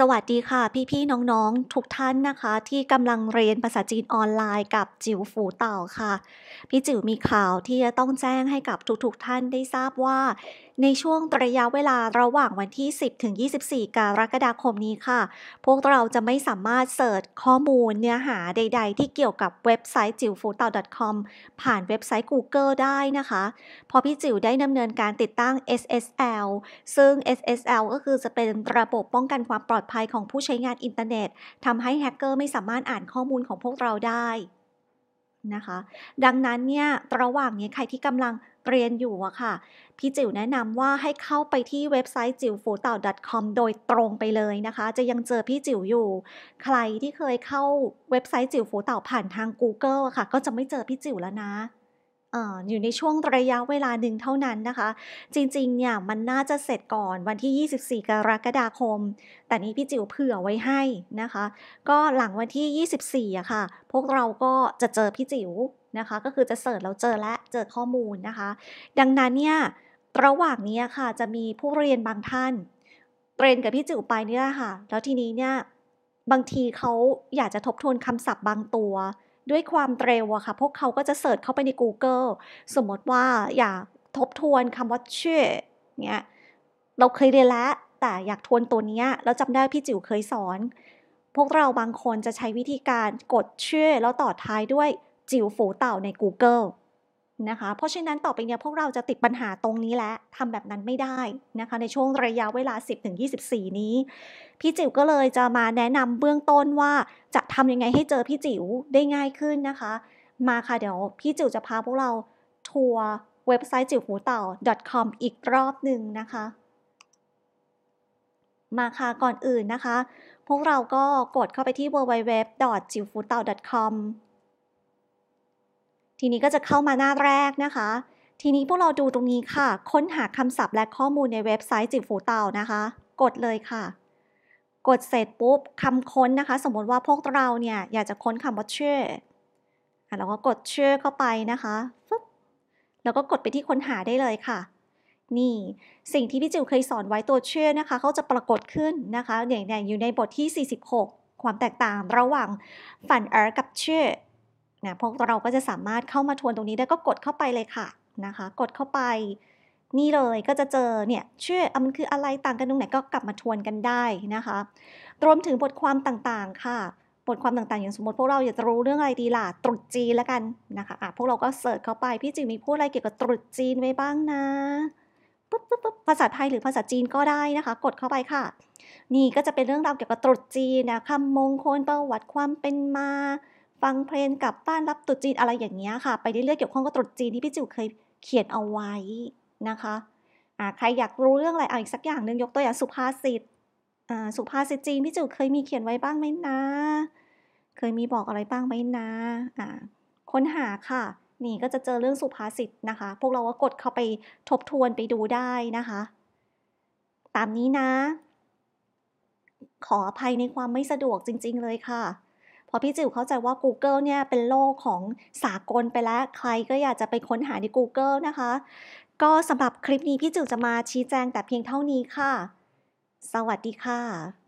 สวัสดีค่ะ พี่ๆน้องๆทุกท่านนะคะ ที่กำลังเรียนภาษาจีนออนไลน์กับ จิ๋วฝูเต่า ค่ะ พี่จิ๋วมีข่าวที่จะต้องแจ้งให้กับ ทุกๆทท่านได้ทราบว่า ในช่วงระยะเวลาระหว่างวันที่ 10 ถึง 24กรกฎาคมนี้ค่ะ พวกเราจะไม่สามารถ เสิร์ชข้อมูลเนื้อหาใดๆ ที่เกี่ยวกับเว็บไซต์จิ๋วฟูเต่า .com ผ่านเว็บไซต์ Google ได้นะคะ พอพี่จิ๋วได้ดำเนินการติดตั้ง SSL ซึ่ง SSL ก็คือจะเป็นระบบป้องกันความปลอดดภัยของผู้ใช้งานอินเทอร์เน็ตทำให้แฮกเกอร์ไม่สามารถอ่านข้อมูลของพวกเราได้นะคะดังนั้นเนี่ยระหว่างนี้ใครที่กำลังเรียนอยู่อะค่ะ พี่จิ๋วแนะนำว่าให้เข้าไปที่เว็บไซต์จิ๋วฟูเต่า .com โดยตรงไปเลยนะคะ จะยังเจอพี่จิ๋วอยู่ ใครที่เคยเข้าเว็บไซต์จิ๋วฟูเต่าผ่านทาง Google อะค่ะ ก็จะไม่เจอพี่จิ๋วแล้วนะอยู่ในช่วงระยะเวลาหนึ่งเท่านั้นนะคะ จริงๆเนี่ยมันน่าจะเสร็จก่อนวันที่ 24 กรกฎาคม แต่นี้พี่จิ๋วเผื่อไว้ให้นะคะ ก็หลังวันที่ 24อะค่ะ พวกเราก็จะเจอพี่จิ๋วนะคะ ก็คือจะเสิร์ชเราเจอและเจอข้อมูลนะคะดังนั้นเนี่ยระหว่างนี้ค่ะจะมีผู้เรียนบางท่านเรียนกับพี่จิ๋วไปนี่แหละค่ะ แล้วทีนี้เนี่ยบางทีเขาอยากจะทบทวนคำศัพท์บางตัวด้วยความเร็วอะค่ะพวกเขาก็จะเสิร์ชเข้าไปใน Google สมมติว่าอยากทบทวนคำว่าเชื่อเนี้ยเราเคยเรียนแล้วแต่อยากทวนตัวนี้แล้วจำได้พี่จิ๋วเคยสอน พวกเราบางคนจะใช้วิธีการกดเชื่อ แล้วต่อท้ายด้วยจิ๋วฝูเต่าใน Google นะคะเพราะฉะนั้นต่อไปเนี้ยพวกเราจะติดปัญหาตรงนี้และทำแบบนั้นไม่ได้นะคะ ในช่วงระยะเวลา 10-24 นี้ พี่จิ๋วก็เลยจะมาแนะนำเบื้องต้นว่า จะทำยังไงให้เจอพี่จิ๋วได้ง่ายขึ้นนะคะ มาค่ะ เดี๋ยวพี่จิ๋วจะพาพวกเราทัวร์เว็บไซต์จิ๋วหูเต่า .com อีกรอบหนึ่งนะคะ มาค่ะก่อนอื่นนะคะ พวกเราก็กดเข้าไปที่ www.jiwfutao.com ทีนี้ก็จะเข้ามาหน้าแรกนะคะ ทีนี้พวกเราดูตรงนี้ค่ะ ค้นหาคำศัพท์และข้อมูลในเว็บไซต์จิบฟูเต่านะคะ กดเลยค่ะ กดเสร็จปุ๊บคำค้นนะคะ สมมติว่าพวกเราเนี่ยอยากจะค้นคำว่าเชื่อ เราก็กดเชื่อเข้าไปนะคะปึ๊บแล้วก็กดไปที่ค้นหาได้เลยค่ะ นี่สิ่งที่พี่จิ๋วเคยสอนไว้ตัวเชื่อนะคะ เขาจะปรากฏขึ้นนะคะ อย่างเนี่ยอยู่ในบทที่ 46 ความแตกต่าง ระหว่างฝันเอร์กับเชื่อนะพวกเราก็จะสามารถเข้ามาทวนตรงนี้ได้ก็กดเข้าไปเลยค่ะนะคะกดเข้าไป นี่เลยก็จะเจอเนี่ยชื่อมันคืออะไรต่างกันตรงไหนก็กลับมาทวนกันได้นะคะรวมถึงบทความต่างๆค่ะบทความต่างๆอย่างสมมติ พวกเราอยากจะรู้เรื่องอะไรดีล่ะตรุษจีนแล้วกันนะคะะพวกเราก็เสิร์ชเข้าไป พี่จิงมีพูดอะไรเกี่ยวกับตรุษจีนไว้บ้างนะปุ๊บปุ๊บปุ๊บภาษาไทยหรือภาษาจีนก็ได้นะคะ กดเข้าไปค่ะ นี่ก็จะเป็นเรื่องราวเกี่ยวกับตรุษจีนนะคำมงคลประวัติความเป็นมาฟังเพลงกลับบ้านรับตรุษจีนอะไรอย่างเงี้ยค่ะไปเรื่อยๆเกี่ยวข้องกับตรุษจีนที่พี่จิ๋วเคยเขียนเอาไว้นะคะอ่าใครอยากรู้เรื่องอะไรออาอีกสักอย่างหนึ่งยกตัวอย่างสุภาษิตอ่าสุภาษิตจีนพี่จิ๋วเคยมีเขียนไว้บ้างไหมนะ เคยมีบอกอะไรบ้างไหมนะอ่าค้นหาค่ะ นี่ก็จะเจอเรื่องสุภาษิตนะคะ พวกเราก็กดเข้าไปทบทวนไปดูได้นะคะ ตามนี้นะ ขออภัยในความไม่สะดวกจริง ๆ เลยค่ะพอพี่จิ๋วเข้าใจว่า Google เนี่ยเป็นโลกของสากลไปแล้วใครก็อยากจะไปค้นหาใน Google นะคะ ก็สำหรับคลิปนี้พี่จิ๋วจะมาชี้แจงแต่เพียงเท่านี้ค่ะ สวัสดีค่ะ